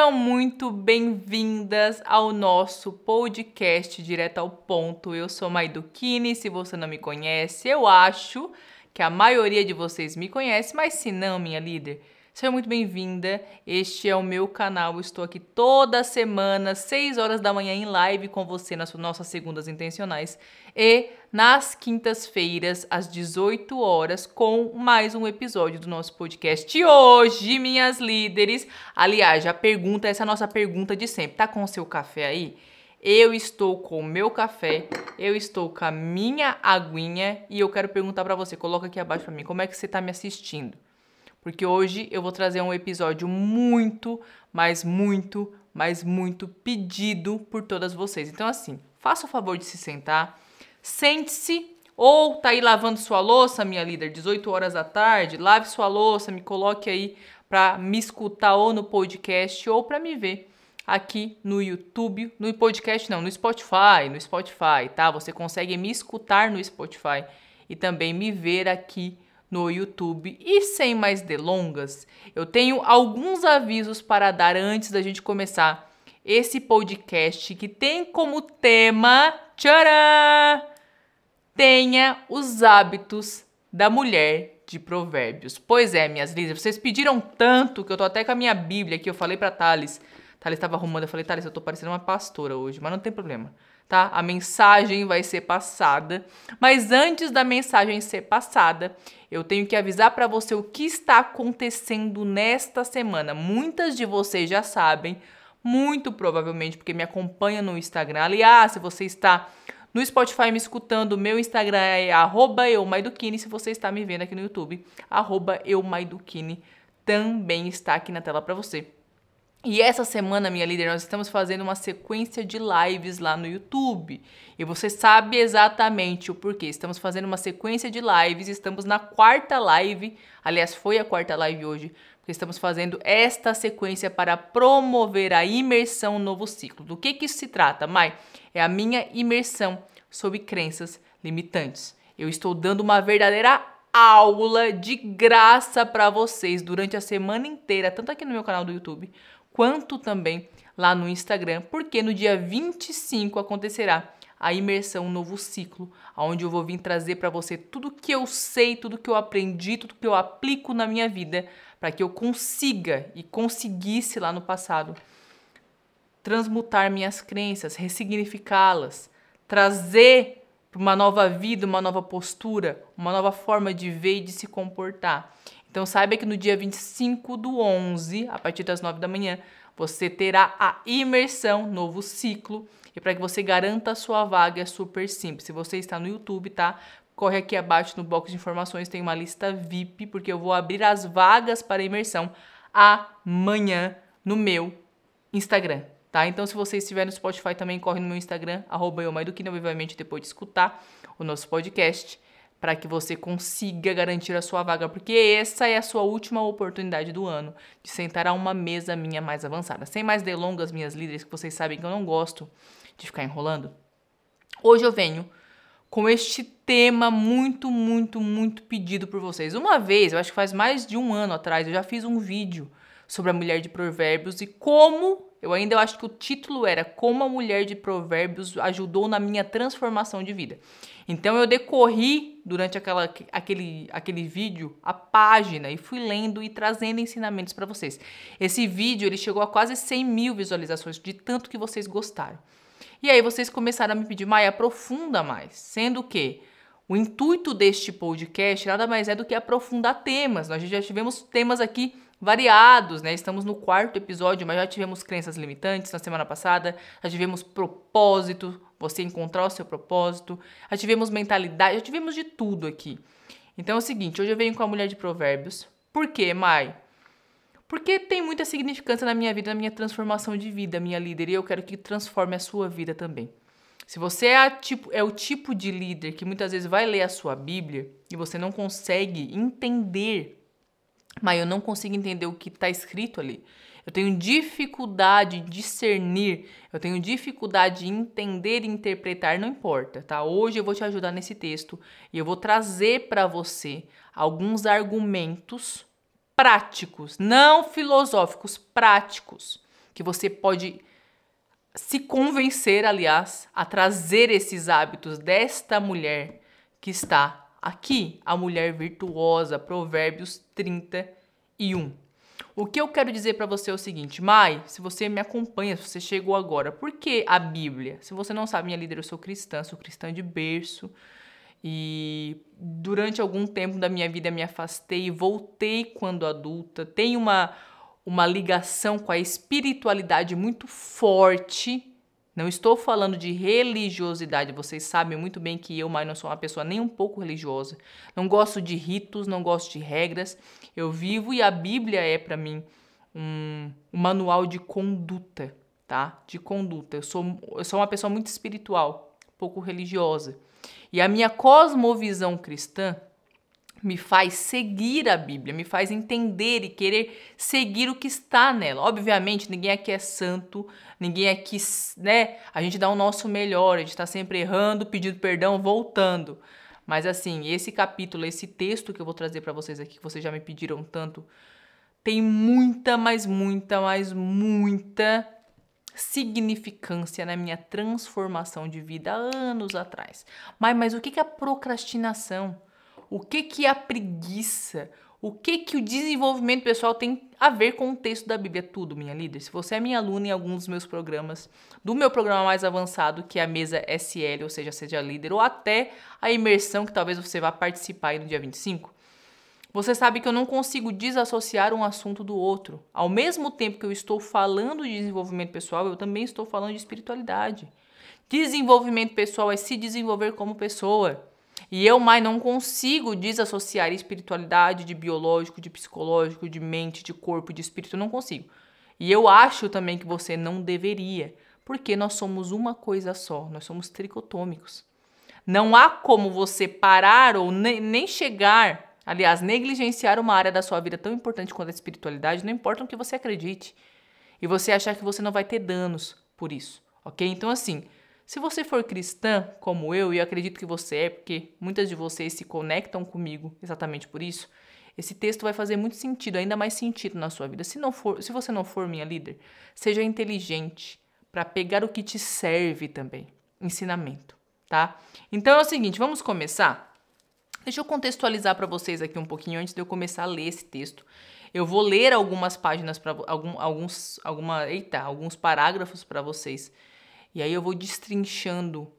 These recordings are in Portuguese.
Sejam muito bem-vindas ao nosso podcast Direto ao Ponto. Eu sou Maiduquini, se você não me conhece, eu acho que a maioria de vocês me conhece, mas se não, minha líder, seja muito bem-vinda. Este é o meu canal, eu estou aqui toda semana, 6 horas da manhã em live com você nas nossas segundas intencionais e nas quintas-feiras, às 18 horas, com mais um episódio do nosso podcast. E hoje, minhas líderes, aliás, a pergunta, essa é a nossa pergunta de sempre. Tá com o seu café aí? Eu estou com o meu café, eu estou com a minha aguinha e eu quero perguntar para você, coloca aqui abaixo para mim, como é que você está me assistindo? Porque hoje eu vou trazer um episódio muito, mas muito, mas muito pedido por todas vocês. Então assim, faça o favor de se sentar, Sente-se ou tá aí lavando sua louça, minha líder, 18 horas da tarde, lave sua louça, me coloque aí para me escutar ou no podcast ou para me ver aqui no YouTube, no podcast não, no Spotify, no Spotify, tá? Você consegue me escutar no Spotify e também me ver aqui no YouTube. E sem mais delongas, eu tenho alguns avisos para dar antes da gente começar esse podcast que tem como tema tcharam! tenha os hábitos da mulher de provérbios. Pois é, minhas lindas, vocês pediram tanto que eu tô até com a minha Bíblia aqui, eu falei para Thales. Thales estava arrumando, eu falei, Thales, eu tô parecendo uma pastora hoje, mas não tem problema, tá? A mensagem vai ser passada, mas antes da mensagem ser passada, eu tenho que avisar para você o que está acontecendo nesta semana. Muitas de vocês já sabem, muito provavelmente, porque me acompanha no Instagram. Aliás, se você está no Spotify me escutando. Meu Instagram é eumaiduquini. Se você está me vendo aqui no YouTube, eumaiduquini também está aqui na tela para você. E essa semana, minha líder, nós estamos fazendo uma sequência de lives lá no YouTube. E você sabe exatamente o porquê. Estamos fazendo uma sequência de lives, estamos na quarta live. Aliás, foi a quarta live hoje, porque estamos fazendo esta sequência para promover a imersão novo ciclo. Do que que isso se trata, Mai? É a minha imersão sobre crenças limitantes. Eu estou dando uma verdadeira aula de graça para vocês durante a semana inteira, tanto aqui no meu canal do YouTube quanto também lá no Instagram, porque no dia 25 acontecerá a imersão um novo ciclo, onde eu vou vir trazer para você tudo que eu sei, tudo que eu aprendi, tudo que eu aplico na minha vida, para que eu consiga e conseguisse lá no passado transmutar minhas crenças, ressignificá-las, trazer para uma nova vida, uma nova postura, uma nova forma de ver e de se comportar. Então saiba que no dia 25 do 11, a partir das 9 da manhã, você terá a imersão novo ciclo. E para que você garanta a sua vaga é super simples. Se você está no YouTube, tá? Corre aqui abaixo no box de informações, tem uma lista VIP, porque eu vou abrir as vagas para imersão amanhã no meu Instagram, tá? Então, se você estiver no Spotify também, corre no meu Instagram, arroba eu, mais do que, obviamente, depois de escutar o nosso podcast para que você consiga garantir a sua vaga, porque essa é a sua última oportunidade do ano de sentar a uma mesa minha mais avançada. Sem mais delongas, minhas líderes, que vocês sabem que eu não gosto de ficar enrolando, hoje eu venho com este tema muito, muito, muito pedido por vocês. Uma vez, eu acho que faz mais de um ano atrás, eu já fiz um vídeo sobre a mulher de provérbios e como eu ainda acho que o título era Como a Mulher de Provérbios Ajudou na Minha Transformação de Vida. Então eu decorri durante aquela, aquele, aquele vídeo a página e fui lendo e trazendo ensinamentos para vocês. Esse vídeo ele chegou a quase 100 mil visualizações, de tanto que vocês gostaram. E aí vocês começaram a me pedir, Maia, aprofunda mais. Sendo que o intuito deste podcast nada mais é do que aprofundar temas. Nós já tivemos temas aqui variados, né? Estamos no quarto episódio, mas já tivemos crenças limitantes na semana passada, já tivemos propósito, você encontrar o seu propósito, já tivemos mentalidade, já tivemos de tudo aqui. Então é o seguinte, hoje eu venho com a mulher de provérbios. Por quê, Mai? Porque tem muita significância na minha vida, na minha transformação de vida, minha líder, e eu quero que transforme a sua vida também. Se você é, tipo, é o tipo de líder que muitas vezes vai ler a sua Bíblia e você não consegue entender mas eu não consigo entender o que está escrito ali. Eu tenho dificuldade em discernir, eu tenho dificuldade em entender e interpretar, não importa, tá? Hoje eu vou te ajudar nesse texto e eu vou trazer para você alguns argumentos práticos, não filosóficos, práticos, que você pode se convencer, aliás, a trazer esses hábitos desta mulher que está Aqui, a mulher virtuosa, Provérbios 31. O que eu quero dizer para você é o seguinte, Mai, se você me acompanha, se você chegou agora, por que a Bíblia? Se você não sabe, minha líder, eu sou cristã, sou cristã de berço. E durante algum tempo da minha vida me afastei, voltei quando adulta. Tem uma, uma ligação com a espiritualidade muito forte não estou falando de religiosidade, vocês sabem muito bem que eu, mas não sou uma pessoa nem um pouco religiosa. Não gosto de ritos, não gosto de regras. Eu vivo e a Bíblia é para mim um, um, manual de conduta, tá? De conduta. Eu sou, eu sou uma pessoa muito espiritual, pouco religiosa. E a minha cosmovisão cristã me faz seguir a Bíblia, me faz entender e querer seguir o que está nela. Obviamente, ninguém aqui é santo, ninguém aqui, né? A gente dá o nosso melhor, a gente está sempre errando, pedindo perdão, voltando. Mas assim, esse capítulo, esse texto que eu vou trazer para vocês aqui, que vocês já me pediram tanto, tem muita, mas muita, mas muita significância na minha transformação de vida há anos atrás. Mas, mas o que é a procrastinação? o que, que é a preguiça, o que, que o desenvolvimento pessoal tem a ver com o texto da Bíblia? É tudo, minha líder. Se você é minha aluna em algum dos meus programas, do meu programa mais avançado, que é a mesa SL, ou seja, seja líder, ou até a imersão que talvez você vá participar aí no dia 25, você sabe que eu não consigo desassociar um assunto do outro. Ao mesmo tempo que eu estou falando de desenvolvimento pessoal, eu também estou falando de espiritualidade. Desenvolvimento pessoal é se desenvolver como pessoa. E eu mais não consigo desassociar espiritualidade de biológico, de psicológico, de mente, de corpo, de espírito, Eu não consigo. E eu acho também que você não deveria, porque nós somos uma coisa só, nós somos tricotômicos. Não há como você parar ou ne nem chegar, aliás, negligenciar uma área da sua vida tão importante quanto a espiritualidade, não importa o que você acredite. E você achar que você não vai ter danos por isso, ok? Então, assim, se você for cristã, como eu, e eu acredito que você é, porque muitas de vocês se conectam comigo exatamente por isso, esse texto vai fazer muito sentido, ainda mais sentido na sua vida. Se, não for, se você não for minha líder, seja inteligente para pegar o que te serve também. Ensinamento, tá? Então é o seguinte, vamos começar? Deixa eu contextualizar para vocês aqui um pouquinho antes de eu começar a ler esse texto. Eu vou ler algumas páginas para alguns alguma, eita, alguns parágrafos para vocês e aí eu vou destrinchando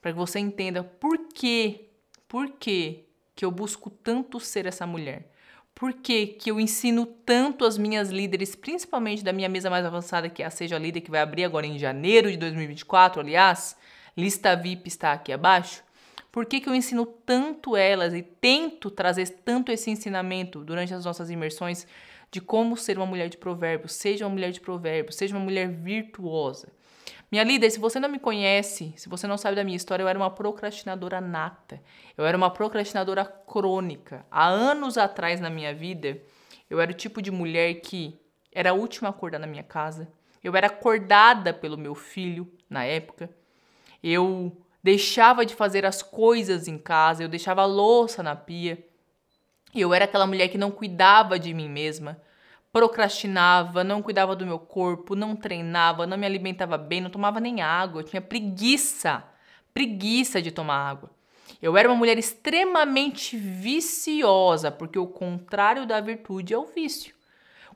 para que você entenda por que, por que que eu busco tanto ser essa mulher. Por que, que eu ensino tanto as minhas líderes, principalmente da minha mesa mais avançada, que é a Seja Líder, que vai abrir agora em janeiro de 2024, aliás, lista VIP está aqui abaixo. Por que, que eu ensino tanto elas e tento trazer tanto esse ensinamento durante as nossas imersões de como ser uma mulher de provérbios, seja uma mulher de provérbios, seja uma mulher virtuosa. Minha líder, se você não me conhece, se você não sabe da minha história, eu era uma procrastinadora nata. Eu era uma procrastinadora crônica. Há anos atrás na minha vida, eu era o tipo de mulher que era a última a acordar na minha casa. Eu era acordada pelo meu filho na época. Eu deixava de fazer as coisas em casa, eu deixava a louça na pia. Eu era aquela mulher que não cuidava de mim mesma procrastinava, não cuidava do meu corpo, não treinava, não me alimentava bem, não tomava nem água, eu tinha preguiça, preguiça de tomar água. Eu era uma mulher extremamente viciosa, porque o contrário da virtude é o vício.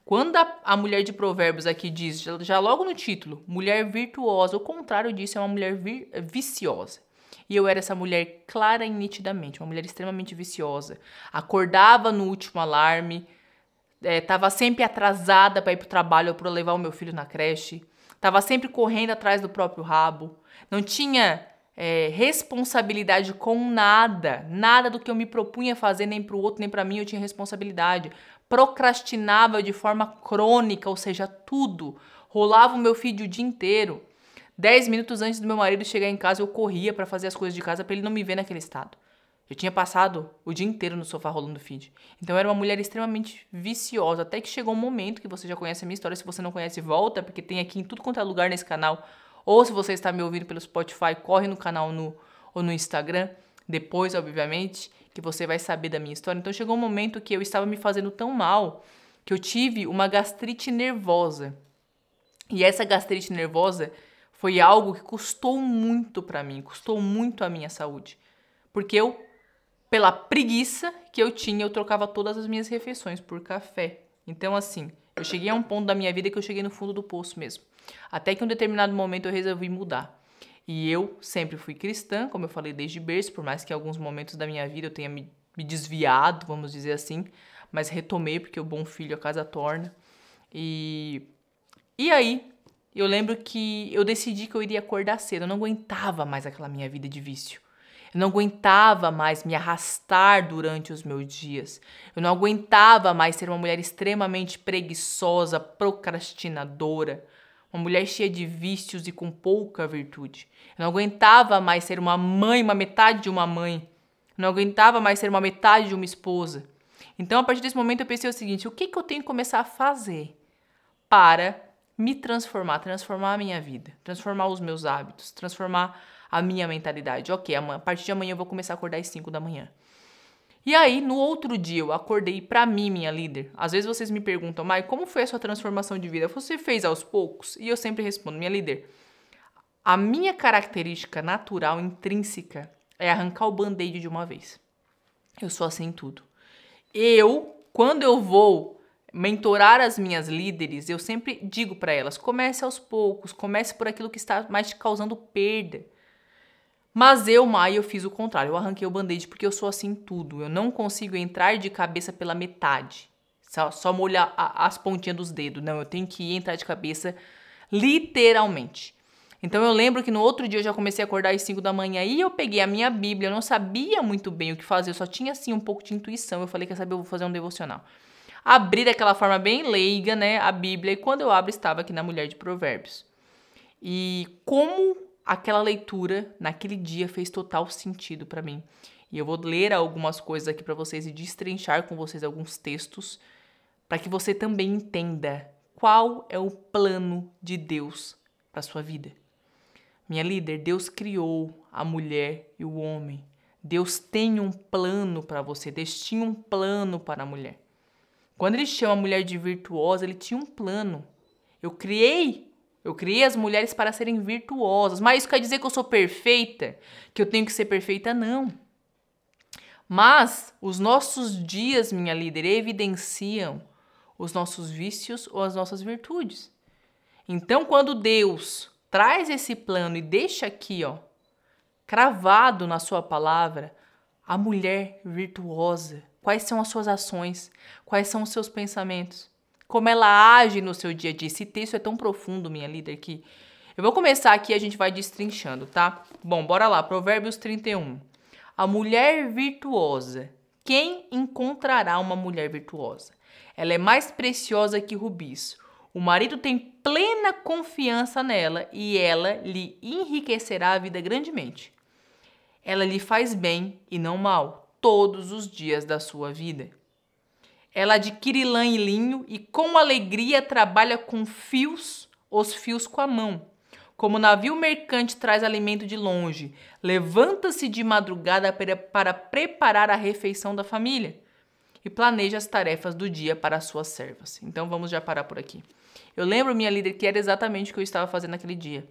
Quando a, a mulher de Provérbios aqui diz, já, já, logo no título, mulher virtuosa, o contrário disso é uma mulher eh, viciosa. E eu era essa mulher clara e nitidamente, uma mulher extremamente viciosa. Acordava no último alarme, é, tava sempre atrasada para ir pro trabalho ou para levar o meu filho na creche, tava sempre correndo atrás do próprio rabo, não tinha é, responsabilidade com nada, nada do que eu me propunha fazer nem para o outro nem para mim eu tinha responsabilidade, procrastinava de forma crônica, ou seja, tudo, rolava o meu filho o dia inteiro. Dez minutos antes do meu marido chegar em casa eu corria para fazer as coisas de casa para ele não me ver naquele estado. Já tinha passado o dia inteiro no sofá rolando feed. Então eu era uma mulher extremamente viciosa, até que chegou um momento que você já conhece a minha história. Se você não conhece, volta, porque tem aqui em tudo quanto é lugar nesse canal. Ou se você está me ouvindo pelo Spotify, corre no canal no, ou no Instagram, depois, obviamente, que você vai saber da minha história. Então chegou um momento que eu estava me fazendo tão mal que eu tive uma gastrite nervosa. E essa gastrite nervosa foi algo que custou muito para mim, custou muito a minha saúde. Porque eu pela preguiça que eu tinha, eu trocava todas as minhas refeições por café. Então, assim, eu cheguei a um ponto da minha vida que eu cheguei no fundo do poço mesmo. Até que em um determinado momento eu resolvi mudar. E eu sempre fui cristã, como eu falei desde berço, por mais que em alguns momentos da minha vida eu tenha me, me desviado, vamos dizer assim, mas retomei porque o bom filho a casa torna. E e aí, eu lembro que eu decidi que eu iria acordar cedo, eu não aguentava mais aquela minha vida de vício. Eu não aguentava mais me arrastar durante os meus dias. Eu não aguentava mais ser uma mulher extremamente preguiçosa, procrastinadora, uma mulher cheia de vícios e com pouca virtude. Eu não aguentava mais ser uma mãe, uma metade de uma mãe. Eu não aguentava mais ser uma metade de uma esposa. Então, a partir desse momento, eu pensei o seguinte: o que, que eu tenho que começar a fazer para me transformar, transformar a minha vida, transformar os meus hábitos, transformar a minha mentalidade. Ok, a partir de amanhã eu vou começar a acordar às 5 da manhã. E aí, no outro dia, eu acordei pra mim, minha líder. Às vezes vocês me perguntam, Mai, como foi a sua transformação de vida? Você fez aos poucos? E eu sempre respondo, minha líder, a minha característica natural, intrínseca, é arrancar o band-aid de uma vez. Eu sou assim em tudo. Eu, quando eu vou mentorar as minhas líderes, eu sempre digo para elas: comece aos poucos, comece por aquilo que está mais te causando perda. Mas eu, Maia, eu fiz o contrário. Eu arranquei o band-aid porque eu sou assim tudo. Eu não consigo entrar de cabeça pela metade. Só, só molhar a, as pontinhas dos dedos. Não, eu tenho que entrar de cabeça literalmente. Então eu lembro que no outro dia eu já comecei a acordar às 5 da manhã e eu peguei a minha Bíblia, eu não sabia muito bem o que fazer, eu só tinha assim um pouco de intuição. Eu falei, quer saber, eu vou fazer um devocional. Abri daquela forma bem leiga, né, a Bíblia, e quando eu abro estava aqui na Mulher de Provérbios. E como aquela leitura naquele dia fez total sentido para mim. E eu vou ler algumas coisas aqui para vocês e destrinchar com vocês alguns textos para que você também entenda qual é o plano de Deus para sua vida. Minha líder, Deus criou a mulher e o homem. Deus tem um plano para você, Deus tinha um plano para a mulher. Quando ele chama a mulher de virtuosa, ele tinha um plano. Eu criei eu criei as mulheres para serem virtuosas. Mas isso quer dizer que eu sou perfeita? Que eu tenho que ser perfeita? Não. Mas os nossos dias, minha líder, evidenciam os nossos vícios ou as nossas virtudes. Então, quando Deus traz esse plano e deixa aqui, ó, cravado na sua palavra, a mulher virtuosa, quais são as suas ações, quais são os seus pensamentos, como ela age no seu dia a dia. Esse texto é tão profundo, minha líder, que eu vou começar aqui e a gente vai destrinchando, tá? Bom, bora lá. Provérbios 31. A mulher virtuosa. Quem encontrará uma mulher virtuosa? Ela é mais preciosa que rubis. O marido tem plena confiança nela e ela lhe enriquecerá a vida grandemente. Ela lhe faz bem e não mal todos os dias da sua vida. Ela adquire lã e linho e com alegria trabalha com fios, os fios com a mão. Como navio mercante traz alimento de longe, levanta-se de madrugada para preparar a refeição da família e planeja as tarefas do dia para suas servas. Então vamos já parar por aqui. Eu lembro, minha líder, que era exatamente o que eu estava fazendo naquele dia.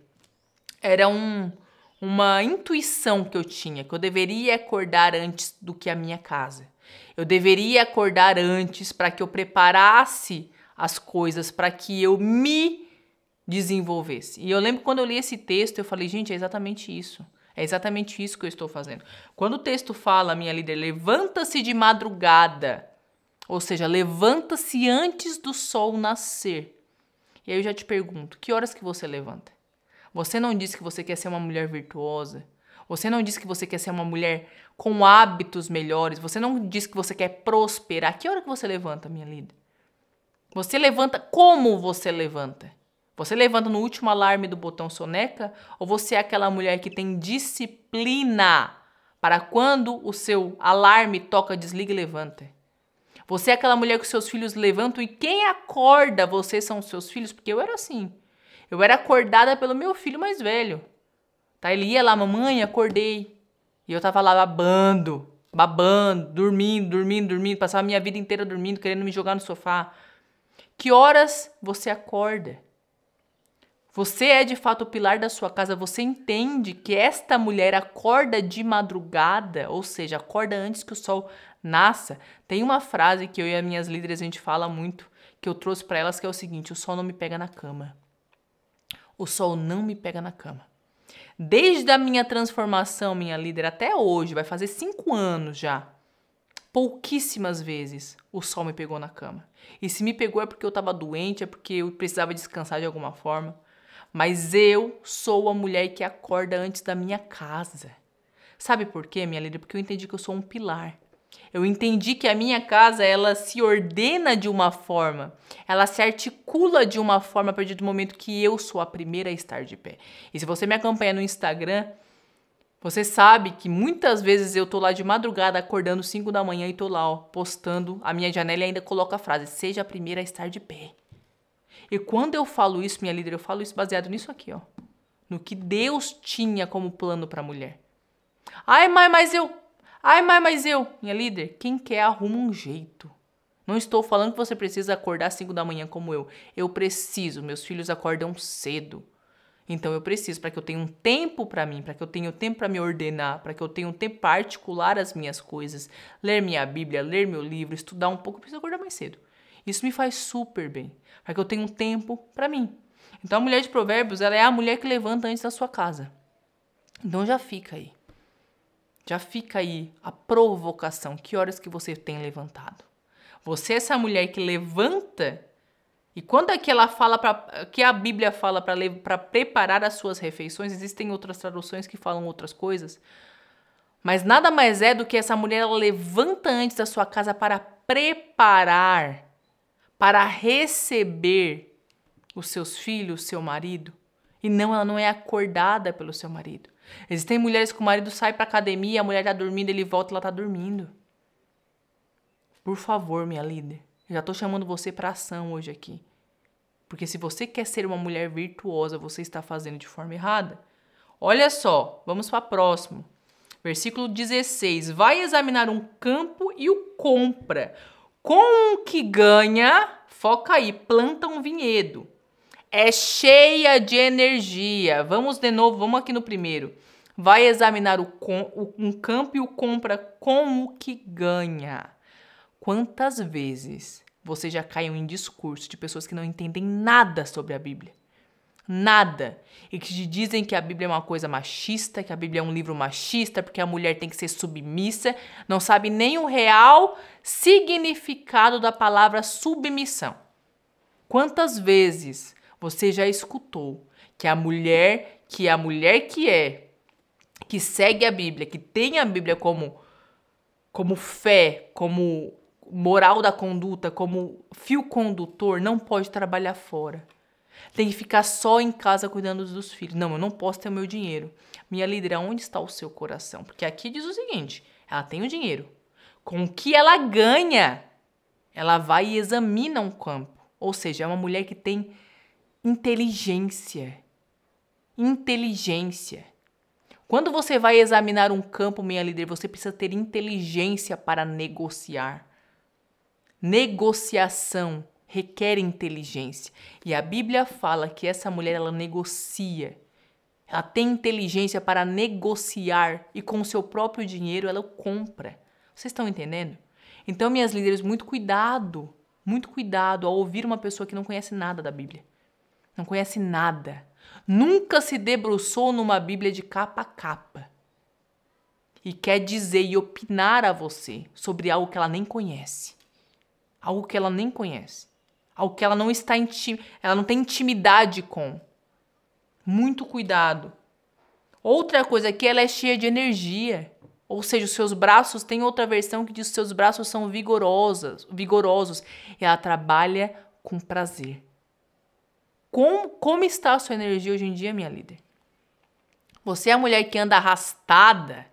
Era um, uma intuição que eu tinha, que eu deveria acordar antes do que a minha casa. Eu deveria acordar antes para que eu preparasse as coisas, para que eu me desenvolvesse. E eu lembro quando eu li esse texto, eu falei, gente, é exatamente isso. É exatamente isso que eu estou fazendo. Quando o texto fala, minha líder, levanta-se de madrugada, ou seja, levanta-se antes do sol nascer. E aí eu já te pergunto, que horas que você levanta? Você não disse que você quer ser uma mulher virtuosa? Você não disse que você quer ser uma mulher com hábitos melhores. Você não diz que você quer prosperar. Que hora que você levanta, minha linda? Você levanta como você levanta? Você levanta no último alarme do botão soneca ou você é aquela mulher que tem disciplina para quando o seu alarme toca, desliga e levanta? Você é aquela mulher que seus filhos levantam e quem acorda vocês são seus filhos, porque eu era assim. Eu era acordada pelo meu filho mais velho. Tá? Ele ia lá, mamãe, acordei. E eu tava lá babando, babando, dormindo, dormindo, dormindo, passava a minha vida inteira dormindo, querendo me jogar no sofá. Que horas você acorda? Você é de fato o pilar da sua casa, você entende que esta mulher acorda de madrugada, ou seja, acorda antes que o sol nasça. Tem uma frase que eu e as minhas líderes a gente fala muito, que eu trouxe para elas que é o seguinte: o sol não me pega na cama. O sol não me pega na cama desde a minha transformação, minha líder, até hoje, vai fazer cinco anos já, pouquíssimas vezes o sol me pegou na cama. E se me pegou é porque eu estava doente, é porque eu precisava descansar de alguma forma. Mas eu sou a mulher que acorda antes da minha casa. Sabe por quê, minha líder? Porque eu entendi que eu sou um pilar. Eu entendi que a minha casa ela se ordena de uma forma, ela se articula de uma forma a partir do momento que eu sou a primeira a estar de pé. E se você me acompanha no Instagram, você sabe que muitas vezes eu tô lá de madrugada acordando 5 da manhã e tô lá, ó, postando a minha janela e ainda coloca a frase: "Seja a primeira a estar de pé". E quando eu falo isso, minha líder, eu falo isso baseado nisso aqui, ó. No que Deus tinha como plano para a mulher. Ai, mãe, mas eu Ai, mas, mas eu, minha líder, quem quer arruma um jeito. Não estou falando que você precisa acordar às 5 da manhã como eu. Eu preciso, meus filhos acordam cedo. Então eu preciso para que eu tenha um tempo para mim, para que eu tenha um tempo para me ordenar, para que eu tenha um tempo para articular as minhas coisas, ler minha Bíblia, ler meu livro, estudar um pouco, eu preciso acordar mais cedo. Isso me faz super bem, para que eu tenha um tempo para mim. Então a mulher de provérbios, ela é a mulher que levanta antes da sua casa. Então já fica aí. Já fica aí a provocação. Que horas que você tem levantado? Você é essa mulher que levanta e quando é que ela fala para que a Bíblia fala para preparar as suas refeições, existem outras traduções que falam outras coisas. Mas nada mais é do que essa mulher ela levanta antes da sua casa para preparar, para receber os seus filhos, seu marido. E não, ela não é acordada pelo seu marido. Existem mulheres que o marido sai pra academia, a mulher tá dormindo, ele volta e ela tá dormindo. Por favor, minha líder, eu já tô chamando você pra ação hoje aqui. Porque se você quer ser uma mulher virtuosa, você está fazendo de forma errada. Olha só, vamos para próximo. Versículo 16. Vai examinar um campo e o compra. Com o que ganha, foca aí, planta um vinhedo é cheia de energia. Vamos de novo, vamos aqui no primeiro. Vai examinar o, com, o um campo e o compra como que ganha. Quantas vezes vocês já caiu em discurso de pessoas que não entendem nada sobre a Bíblia? Nada. E que te dizem que a Bíblia é uma coisa machista, que a Bíblia é um livro machista, porque a mulher tem que ser submissa, não sabe nem o real significado da palavra submissão. Quantas vezes você já escutou que a mulher, que a mulher que é, que segue a Bíblia, que tem a Bíblia como como fé, como moral da conduta, como fio condutor, não pode trabalhar fora. Tem que ficar só em casa cuidando dos filhos. Não, eu não posso ter o meu dinheiro. Minha líder, onde está o seu coração? Porque aqui diz o seguinte: ela tem o dinheiro. Com o que ela ganha, ela vai e examina um campo. Ou seja, é uma mulher que tem inteligência. Inteligência. Quando você vai examinar um campo, minha líder, você precisa ter inteligência para negociar. Negociação requer inteligência. E a Bíblia fala que essa mulher ela negocia. Ela tem inteligência para negociar e com o seu próprio dinheiro ela compra. Vocês estão entendendo? Então, minhas líderes, muito cuidado, muito cuidado ao ouvir uma pessoa que não conhece nada da Bíblia não conhece nada, nunca se debruçou numa Bíblia de capa a capa e quer dizer e opinar a você sobre algo que ela nem conhece, algo que ela nem conhece, algo que ela não está intim, ela não tem intimidade com. Muito cuidado. Outra coisa é que ela é cheia de energia. Ou seja, os seus braços, tem outra versão que diz que seus braços são vigorosos, vigorosos. E ela trabalha com prazer. Como, como está a sua energia hoje em dia, minha líder? Você é a mulher que anda arrastada?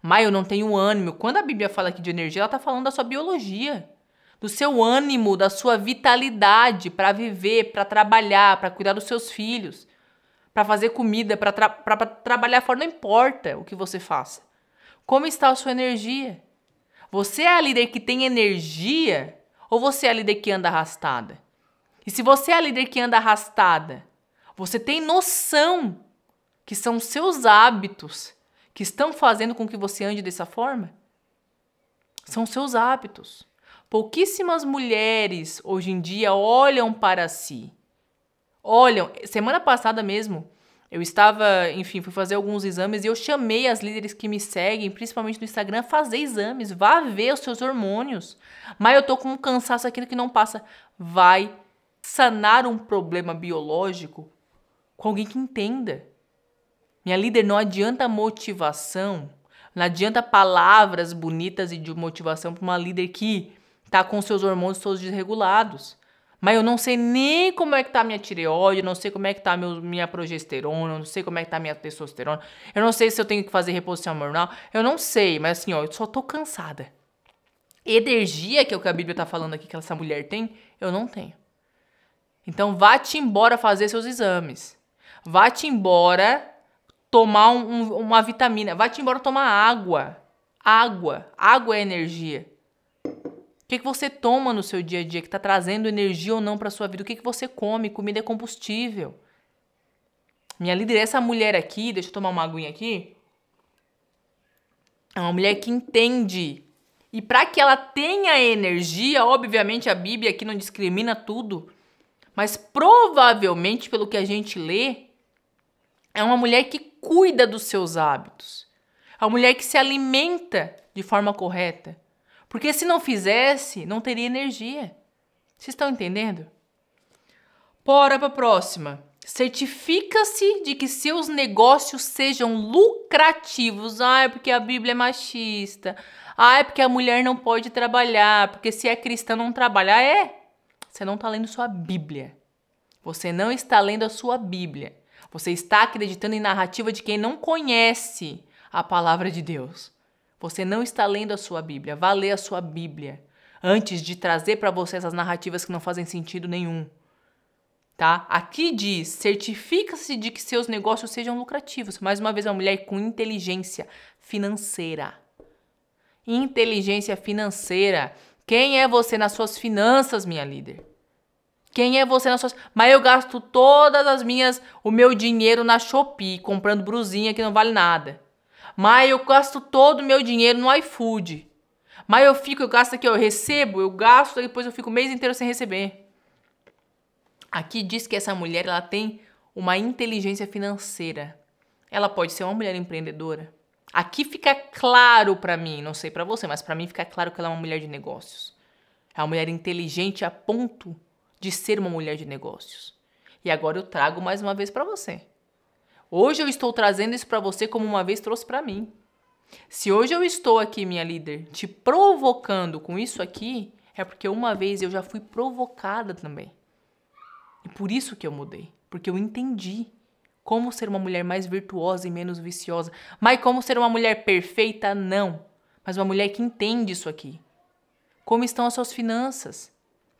Mas eu não tenho ânimo. Quando a Bíblia fala aqui de energia, ela está falando da sua biologia, do seu ânimo, da sua vitalidade para viver, para trabalhar, para cuidar dos seus filhos, para fazer comida, para tra trabalhar fora, não importa o que você faça. Como está a sua energia? Você é a líder que tem energia ou você é a líder que anda arrastada? E se você é a líder que anda arrastada, você tem noção que são seus hábitos que estão fazendo com que você ande dessa forma? São seus hábitos. Pouquíssimas mulheres hoje em dia olham para si. Olham, semana passada mesmo, eu estava, enfim, fui fazer alguns exames e eu chamei as líderes que me seguem, principalmente no Instagram, a fazer exames, vá ver os seus hormônios. Mas eu tô com um cansaço aqui que não passa. Vai sanar um problema biológico com alguém que entenda. Minha líder, não adianta motivação, não adianta palavras bonitas e de motivação para uma líder que tá com seus hormônios todos desregulados. Mas eu não sei nem como é que tá minha tireoide, não sei como é que tá meu, minha progesterona, não sei como é que tá minha testosterona, eu não sei se eu tenho que fazer reposição hormonal, eu não sei, mas assim, ó, eu só tô cansada. Energia, que é o que a Bíblia tá falando aqui que essa mulher tem, eu não tenho. Então vá-te embora fazer seus exames. Vá-te embora tomar um, um, uma vitamina. Vá-te embora tomar água. Água. Água é energia. O que, que você toma no seu dia a dia que está trazendo energia ou não para sua vida? O que, que você come? Comida é combustível. Minha líder, essa mulher aqui, deixa eu tomar uma aguinha aqui. É uma mulher que entende. E para que ela tenha energia, obviamente a Bíblia aqui não discrimina tudo. Mas provavelmente, pelo que a gente lê, é uma mulher que cuida dos seus hábitos. É uma mulher que se alimenta de forma correta. Porque se não fizesse, não teria energia. Vocês estão entendendo? Bora para a próxima. Certifica-se de que seus negócios sejam lucrativos. Ah, é porque a Bíblia é machista. Ah, é porque a mulher não pode trabalhar. Porque se é cristã não trabalha. Ah, é? Você não está lendo sua Bíblia. Você não está lendo a sua Bíblia. Você está acreditando em narrativa de quem não conhece a palavra de Deus. Você não está lendo a sua Bíblia. Vá ler a sua Bíblia antes de trazer para você essas narrativas que não fazem sentido nenhum. Tá? Aqui diz: certifica-se de que seus negócios sejam lucrativos. Mais uma vez, é uma mulher com inteligência financeira. Inteligência financeira. Quem é você nas suas finanças, minha líder? Quem é você nas suas. Mas eu gasto todas as minhas. O meu dinheiro na Shopee, comprando brusinha que não vale nada. Mas eu gasto todo o meu dinheiro no iFood. Mas eu fico, eu gasto aqui, eu recebo, eu gasto, depois eu fico o mês inteiro sem receber. Aqui diz que essa mulher ela tem uma inteligência financeira. Ela pode ser uma mulher empreendedora, Aqui fica claro para mim, não sei para você, mas para mim fica claro que ela é uma mulher de negócios. É uma mulher inteligente a ponto de ser uma mulher de negócios. E agora eu trago mais uma vez para você. Hoje eu estou trazendo isso para você como uma vez trouxe para mim. Se hoje eu estou aqui, minha líder, te provocando com isso aqui, é porque uma vez eu já fui provocada também. E por isso que eu mudei, porque eu entendi. Como ser uma mulher mais virtuosa e menos viciosa. Mas como ser uma mulher perfeita? Não. Mas uma mulher que entende isso aqui. Como estão as suas finanças?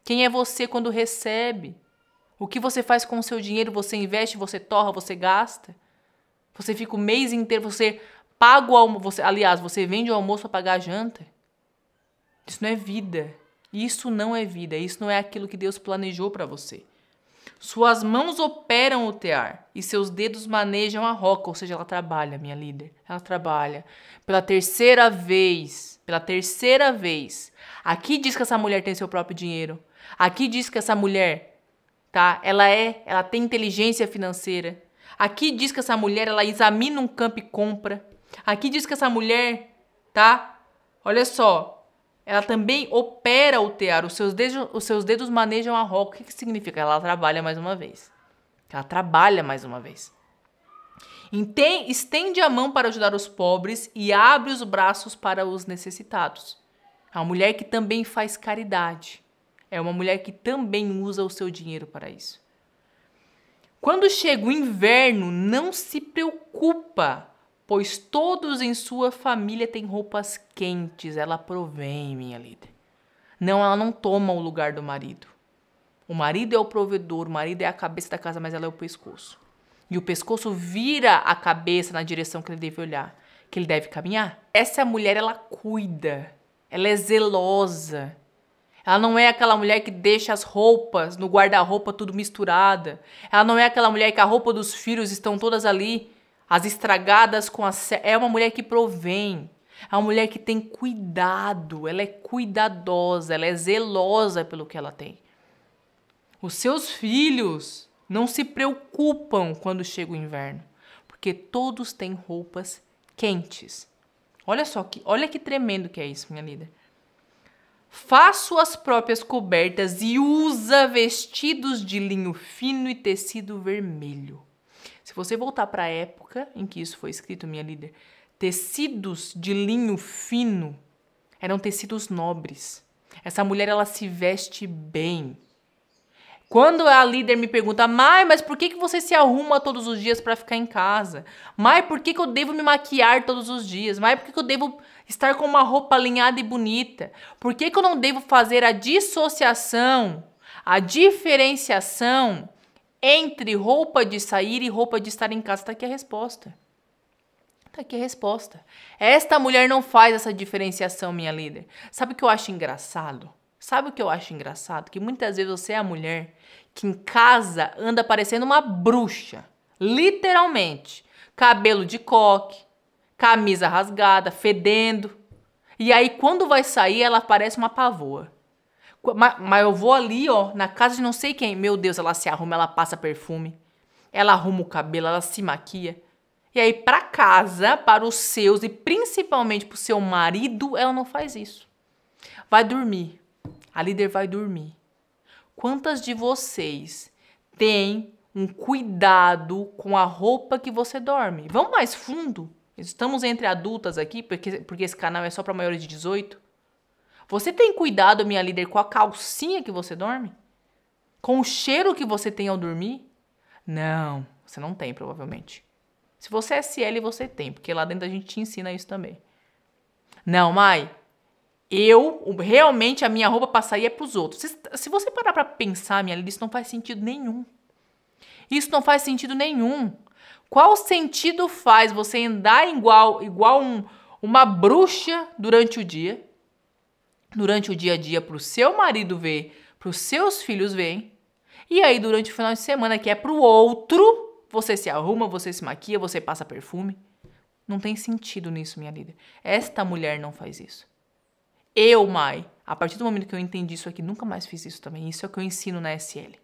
Quem é você quando recebe? O que você faz com o seu dinheiro? Você investe, você torra, você gasta? Você fica o mês inteiro, você paga o almoço. Aliás, você vende o almoço para pagar a janta? Isso não é vida. Isso não é vida. Isso não é aquilo que Deus planejou para você. Suas mãos operam o tear e seus dedos manejam a roca, ou seja, ela trabalha, minha líder. Ela trabalha pela terceira vez, pela terceira vez. Aqui diz que essa mulher tem seu próprio dinheiro. Aqui diz que essa mulher, tá? Ela é, ela tem inteligência financeira. Aqui diz que essa mulher, ela examina um campo e compra. Aqui diz que essa mulher, tá? Olha só, ela também opera o tear. Os seus dedos, os seus dedos manejam a roca. O que, que significa? Ela trabalha mais uma vez. Ela trabalha mais uma vez. estende a mão para ajudar os pobres e abre os braços para os necessitados. É uma mulher que também faz caridade. É uma mulher que também usa o seu dinheiro para isso. Quando chega o inverno, não se preocupa pois todos em sua família têm roupas quentes. Ela provém, minha líder. Não, ela não toma o lugar do marido. O marido é o provedor, o marido é a cabeça da casa, mas ela é o pescoço. E o pescoço vira a cabeça na direção que ele deve olhar, que ele deve caminhar. Essa mulher, ela cuida, ela é zelosa. Ela não é aquela mulher que deixa as roupas no guarda-roupa tudo misturada. Ela não é aquela mulher que a roupa dos filhos estão todas ali as estragadas com a. É uma mulher que provém. É uma mulher que tem cuidado, ela é cuidadosa, ela é zelosa pelo que ela tem. Os seus filhos não se preocupam quando chega o inverno, porque todos têm roupas quentes. Olha só que, olha que tremendo que é isso, minha líder. Faça suas próprias cobertas e usa vestidos de linho fino e tecido vermelho. Se você voltar para a época em que isso foi escrito, minha líder, tecidos de linho fino eram tecidos nobres. Essa mulher ela se veste bem. Quando a líder me pergunta, Mai, mas por que, que você se arruma todos os dias para ficar em casa? Mai, por que, que eu devo me maquiar todos os dias? Mai, por que, que eu devo estar com uma roupa alinhada e bonita? Por que, que eu não devo fazer a dissociação, a diferenciação entre roupa de sair e roupa de estar em casa. Está aqui a resposta. Está aqui a resposta. Esta mulher não faz essa diferenciação, minha líder. Sabe o que eu acho engraçado? Sabe o que eu acho engraçado? Que muitas vezes você é a mulher que em casa anda parecendo uma bruxa. Literalmente. Cabelo de coque, camisa rasgada, fedendo. E aí, quando vai sair, ela parece uma pavoa. Mas, mas eu vou ali, ó, na casa de não sei quem. Meu Deus, ela se arruma, ela passa perfume, ela arruma o cabelo, ela se maquia. E aí, para casa, para os seus e principalmente para o seu marido, ela não faz isso. Vai dormir. A líder vai dormir. Quantas de vocês têm um cuidado com a roupa que você dorme? Vamos mais fundo. Estamos entre adultas aqui, porque, porque esse canal é só para maiores de 18. Você tem cuidado, minha líder, com a calcinha que você dorme? Com o cheiro que você tem ao dormir? Não, você não tem, provavelmente. Se você é SL, você tem, porque lá dentro a gente te ensina isso também. Não, mãe, eu, realmente, a minha roupa passaria para é os outros. Se, se, você parar para pensar, minha líder, isso não faz sentido nenhum. Isso não faz sentido nenhum. Qual sentido faz você andar igual, igual um, uma bruxa durante o dia? durante o dia a dia para o seu marido ver, para os seus filhos verem. E aí, durante o final de semana, que é para o outro, você se arruma, você se maquia, você passa perfume. Não tem sentido nisso, minha líder. Esta mulher não faz isso. Eu, Mai, a partir do momento que eu entendi isso aqui, nunca mais fiz isso também. Isso é o que eu ensino na SL.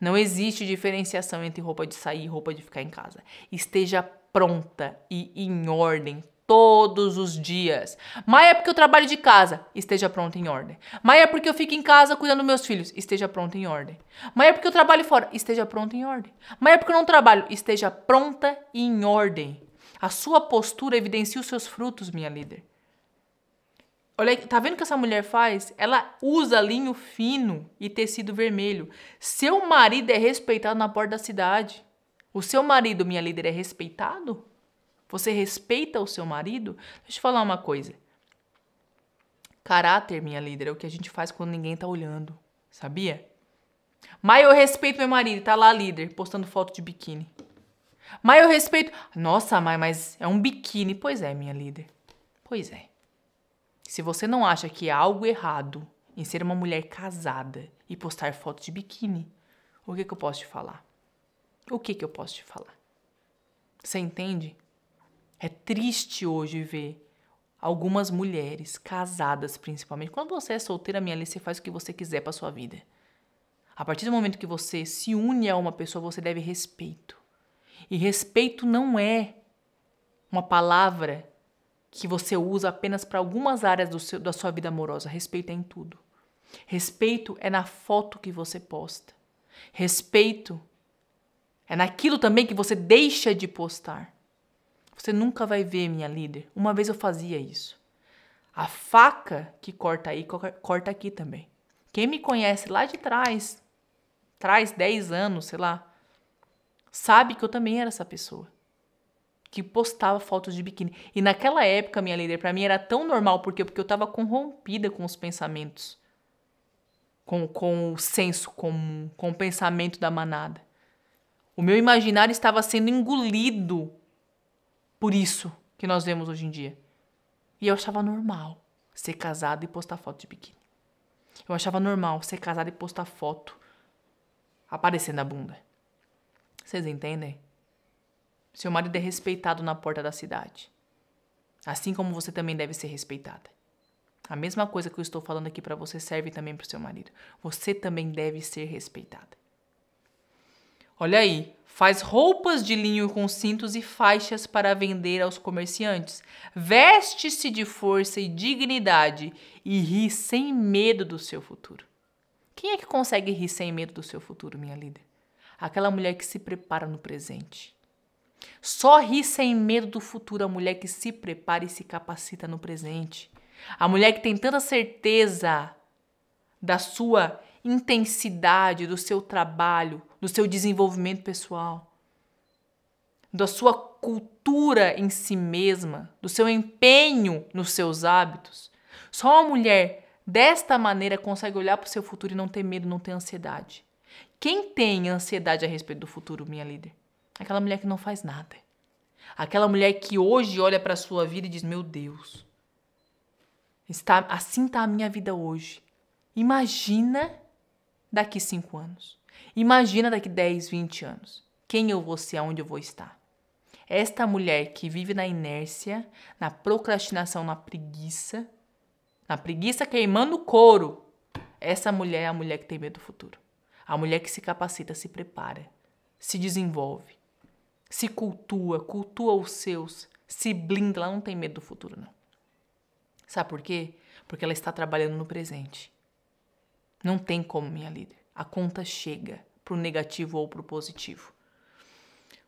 Não existe diferenciação entre roupa de sair e roupa de ficar em casa. Esteja pronta e em ordem todos os dias. Maia, é porque eu trabalho de casa, esteja pronto em ordem. Maia, é porque eu fico em casa cuidando dos meus filhos, esteja pronto em ordem. Maia, é porque eu trabalho fora, esteja pronto em ordem. Maia, é porque eu não trabalho, esteja pronta e em ordem. A sua postura evidencia os seus frutos, minha líder. Olha, tá vendo o que essa mulher faz? Ela usa linho fino e tecido vermelho. Seu marido é respeitado na porta da cidade. O seu marido, minha líder, é respeitado? Você respeita o seu marido? Deixa eu te falar uma coisa. Caráter, minha líder, é o que a gente faz quando ninguém tá olhando, sabia? Mas eu respeito meu marido, tá lá líder, postando foto de biquíni. Mas eu respeito. Nossa, mãe, mas é um biquíni. Pois é, minha líder. Pois é. Se você não acha que há algo errado em ser uma mulher casada e postar foto de biquíni, o que, que eu posso te falar? O que, que eu posso te falar? Você entende? É triste hoje ver algumas mulheres, casadas principalmente. Quando você é solteira, minha linda, você faz o que você quiser para sua vida. A partir do momento que você se une a uma pessoa, você deve respeito. E respeito não é uma palavra que você usa apenas para algumas áreas seu, da sua vida amorosa. Respeito é em tudo. Respeito é na foto que você posta. Respeito é naquilo também que você deixa de postar. Você nunca vai ver minha líder. Uma vez eu fazia isso. A faca que corta aí, corta aqui também. Quem me conhece lá de trás, traz 10 anos, sei lá, sabe que eu também era essa pessoa. Que postava fotos de biquíni. E naquela época, minha líder, para mim era tão normal, porque, porque eu tava corrompida com os pensamentos. Com, com o senso comum, com o pensamento da manada. O meu imaginário estava sendo engolido por isso que nós vemos hoje em dia. E eu achava normal ser casada e postar foto de biquíni. Eu achava normal ser casada e postar foto aparecendo a bunda. Vocês entendem? Seu marido é respeitado na porta da cidade. Assim como você também deve ser respeitada. A mesma coisa que eu estou falando aqui para você serve também para o seu marido. Você também deve ser respeitada. Olha aí, faz roupas de linho com cintos e faixas para vender aos comerciantes. Veste-se de força e dignidade e ri sem medo do seu futuro. Quem é que consegue rir sem medo do seu futuro, minha líder? Aquela mulher que se prepara no presente. Só ri sem medo do futuro a mulher que se prepara e se capacita no presente. A mulher que tem tanta certeza da sua intensidade do seu trabalho, do seu desenvolvimento pessoal, da sua cultura em si mesma, do seu empenho nos seus hábitos. Só uma mulher desta maneira consegue olhar para o seu futuro e não ter medo, não ter ansiedade. Quem tem ansiedade a respeito do futuro, minha líder? Aquela mulher que não faz nada. Aquela mulher que hoje olha para a sua vida e diz: Meu Deus, está, assim está a minha vida hoje. Imagina daqui 5 anos? Imagina daqui 10, 20 anos. Quem eu vou ser, aonde eu vou estar? Esta mulher que vive na inércia, na procrastinação, na preguiça, na preguiça queimando o couro, essa mulher é a mulher que tem medo do futuro. A mulher que se capacita, se prepara, se desenvolve, se cultua, cultua os seus, se blinda, ela não tem medo do futuro, não. Sabe por quê? Porque ela está trabalhando no presente. Não tem como, minha líder. A conta chega pro negativo ou pro positivo.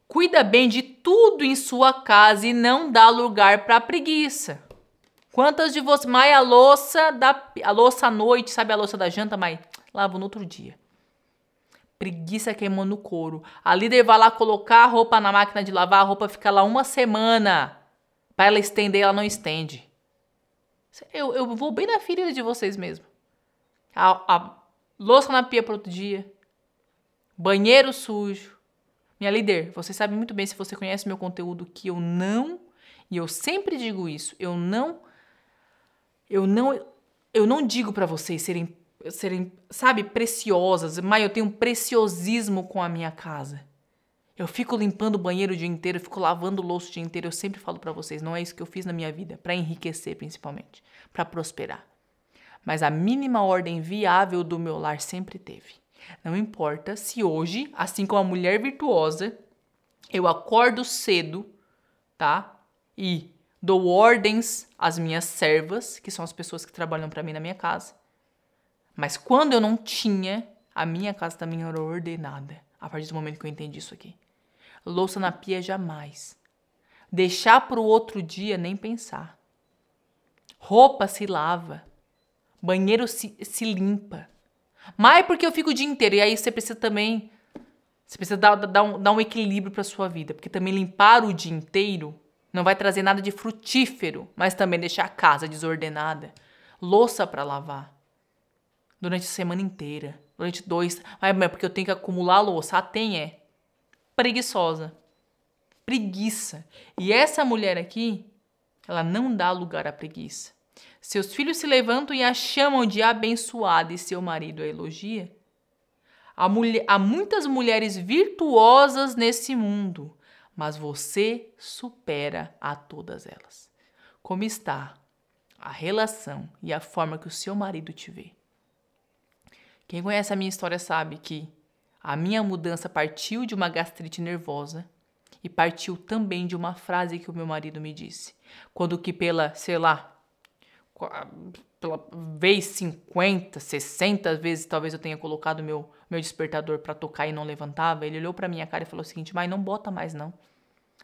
Cuida bem de tudo em sua casa e não dá lugar para preguiça. Quantas de vocês. Mai, a louça da. A louça à noite, sabe a louça da janta, mas Lavo no outro dia. Preguiça queimando o couro. A líder vai lá colocar a roupa na máquina de lavar, a roupa fica lá uma semana. Para ela estender, ela não estende. Eu, eu vou bem na ferida de vocês mesmo a, a louça na pia para outro dia, banheiro sujo. Minha líder, você sabe muito bem se você conhece meu conteúdo que eu não, e eu sempre digo isso, eu não eu não eu não digo para vocês serem serem, sabe, preciosas, mas eu tenho um preciosismo com a minha casa. Eu fico limpando o banheiro o dia inteiro, eu fico lavando o louço o dia inteiro. Eu sempre falo para vocês, não é isso que eu fiz na minha vida, para enriquecer principalmente, para prosperar mas a mínima ordem viável do meu lar sempre teve. Não importa se hoje, assim como a mulher virtuosa, eu acordo cedo, tá? E dou ordens às minhas servas, que são as pessoas que trabalham para mim na minha casa. Mas quando eu não tinha, a minha casa também era ordenada. A partir do momento que eu entendi isso aqui. Louça na pia jamais. Deixar para o outro dia nem pensar. Roupa se lava. Banheiro se, se limpa. Mas porque eu fico o dia inteiro. E aí você precisa também. Você precisa dar, dar, um, dar um equilíbrio para sua vida. Porque também limpar o dia inteiro não vai trazer nada de frutífero, mas também deixar a casa desordenada. Louça para lavar. Durante a semana inteira. Durante dois. Mas mas porque eu tenho que acumular louça. Ah, tem é. Preguiçosa. Preguiça. E essa mulher aqui, ela não dá lugar à preguiça. Seus filhos se levantam e a chamam de abençoada e seu marido a elogia. Há, mulher, há muitas mulheres virtuosas nesse mundo, mas você supera a todas elas. Como está a relação e a forma que o seu marido te vê? Quem conhece a minha história sabe que a minha mudança partiu de uma gastrite nervosa e partiu também de uma frase que o meu marido me disse. Quando que pela, sei lá, ah, pela vez 50, 60 vezes talvez eu tenha colocado meu meu despertador para tocar e não levantava, ele olhou para minha cara e falou o seguinte: "Mas não bota mais não.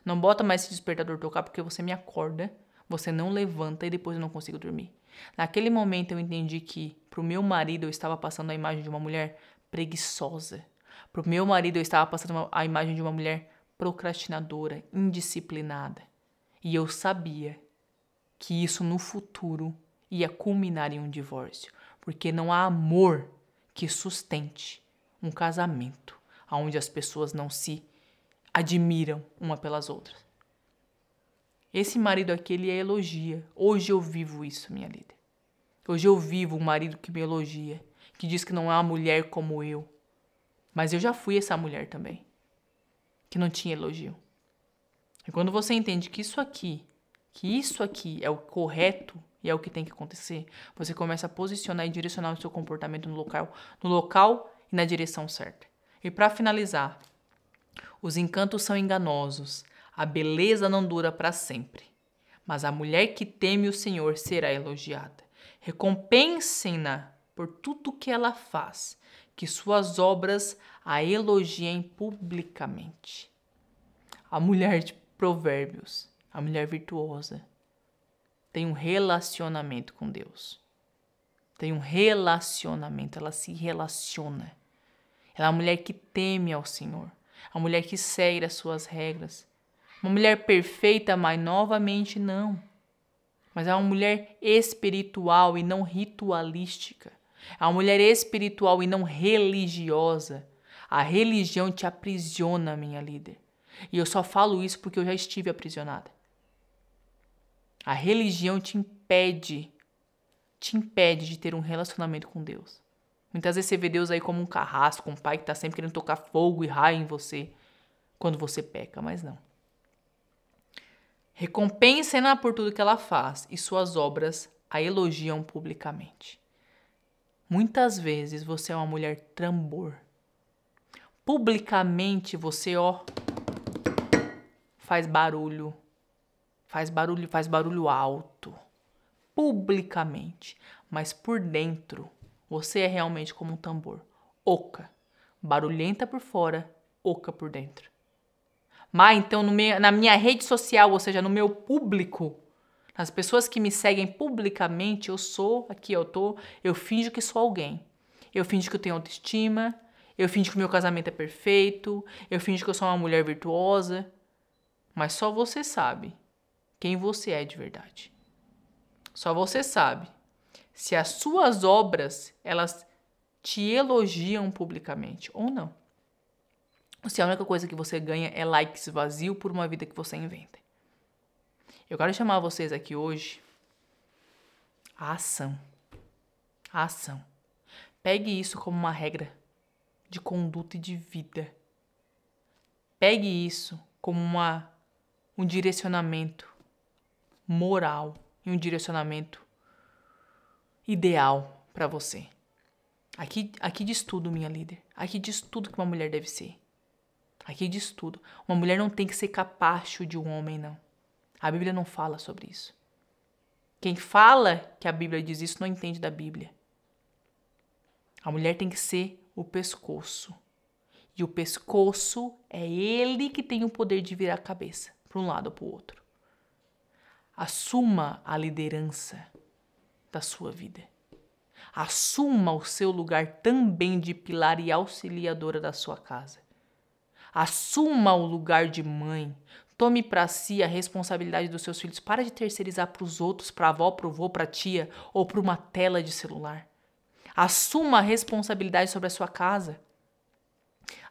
Não bota mais esse despertador tocar porque você me acorda, você não levanta e depois eu não consigo dormir". Naquele momento eu entendi que pro meu marido eu estava passando a imagem de uma mulher preguiçosa. Pro meu marido eu estava passando a imagem de uma mulher procrastinadora, indisciplinada. E eu sabia que isso no futuro ia culminar em um divórcio, porque não há amor que sustente um casamento onde as pessoas não se admiram uma pelas outras. Esse marido aqui, ele é elogia. Hoje eu vivo isso, minha líder. Hoje eu vivo um marido que me elogia, que diz que não é uma mulher como eu. Mas eu já fui essa mulher também, que não tinha elogio. E quando você entende que isso aqui que isso aqui é o correto e é o que tem que acontecer, você começa a posicionar e direcionar o seu comportamento no local, no local e na direção certa. E para finalizar, os encantos são enganosos. A beleza não dura para sempre. Mas a mulher que teme o Senhor será elogiada. Recompensem-na por tudo que ela faz, que suas obras a elogiem publicamente. A mulher de Provérbios a mulher virtuosa tem um relacionamento com Deus. Tem um relacionamento, ela se relaciona. Ela é uma mulher que teme ao Senhor, a mulher que segue as suas regras. Uma mulher perfeita, mas novamente não. Mas é uma mulher espiritual e não ritualística. É uma mulher espiritual e não religiosa. A religião te aprisiona, minha líder. E eu só falo isso porque eu já estive aprisionada. A religião te impede, te impede de ter um relacionamento com Deus. Muitas vezes você vê Deus aí como um carrasco, um pai que está sempre querendo tocar fogo e raio em você quando você peca, mas não. Recompensa-na é por tudo que ela faz e suas obras a elogiam publicamente. Muitas vezes você é uma mulher trambor. Publicamente você, ó, faz barulho, faz barulho, faz barulho alto, publicamente, mas por dentro você é realmente como um tambor, oca, barulhenta por fora, oca por dentro. Mas então meu, na minha rede social, ou seja, no meu público, as pessoas que me seguem publicamente, eu sou, aqui eu tô, eu finjo que sou alguém. Eu finjo que eu tenho autoestima, eu finjo que o meu casamento é perfeito, eu finjo que eu sou uma mulher virtuosa. Mas só você sabe quem você é de verdade. Só você sabe se as suas obras elas te elogiam publicamente ou não. Ou se a única coisa que você ganha é likes vazio por uma vida que você inventa. Eu quero chamar vocês aqui hoje à ação. À ação. Pegue isso como uma regra de conduta e de vida. Pegue isso como uma, um direcionamento moral e um direcionamento ideal para você. Aqui, aqui diz tudo, minha líder. Aqui diz tudo que uma mulher deve ser. Aqui diz tudo. Uma mulher não tem que ser capacho de um homem, não. A Bíblia não fala sobre isso. Quem fala que a Bíblia diz isso não entende da Bíblia. A mulher tem que ser o pescoço. E o pescoço é ele que tem o poder de virar a cabeça para um lado ou para o outro. Assuma a liderança da sua vida. Assuma o seu lugar também de pilar e auxiliadora da sua casa. Assuma o lugar de mãe. Tome para si a responsabilidade dos seus filhos. Para de terceirizar para os outros, para avó, para o vô, para tia ou para uma tela de celular. Assuma a responsabilidade sobre a sua casa.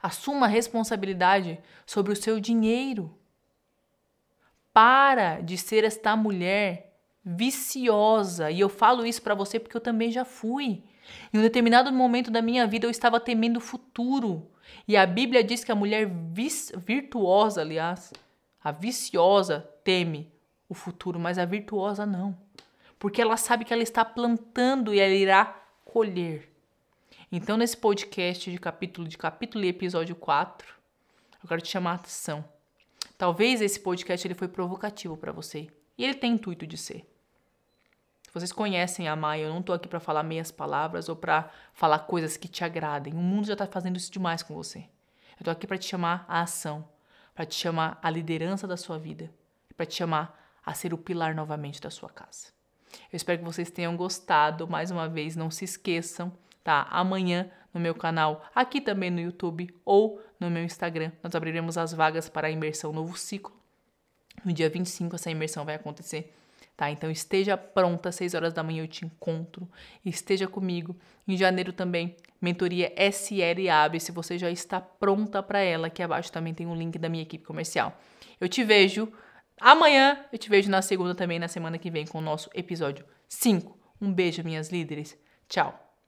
Assuma a responsabilidade sobre o seu dinheiro. Para de ser esta mulher viciosa. E eu falo isso para você porque eu também já fui. Em um determinado momento da minha vida eu estava temendo o futuro. E a Bíblia diz que a mulher virtuosa, aliás, a viciosa teme o futuro, mas a virtuosa não. Porque ela sabe que ela está plantando e ela irá colher. Então, nesse podcast de capítulo de capítulo e episódio 4, eu quero te chamar a atenção Talvez esse podcast ele foi provocativo para você. E ele tem intuito de ser. Vocês conhecem a Maia, eu não tô aqui para falar meias palavras ou para falar coisas que te agradem. O mundo já tá fazendo isso demais com você. Eu tô aqui para te chamar à ação, para te chamar à liderança da sua vida, para te chamar a ser o pilar novamente da sua casa. Eu espero que vocês tenham gostado. Mais uma vez, não se esqueçam tá? Amanhã no meu canal, aqui também no YouTube ou no meu Instagram. Nós abriremos as vagas para a imersão Novo Ciclo. No dia 25 essa imersão vai acontecer. Tá, então esteja pronta, 6 horas da manhã eu te encontro, esteja comigo. Em janeiro também, mentoria SL Abre, se você já está pronta para ela, aqui abaixo também tem um link da minha equipe comercial. Eu te vejo amanhã, eu te vejo na segunda também, na semana que vem, com o nosso episódio 5. Um beijo, minhas líderes. Tchau.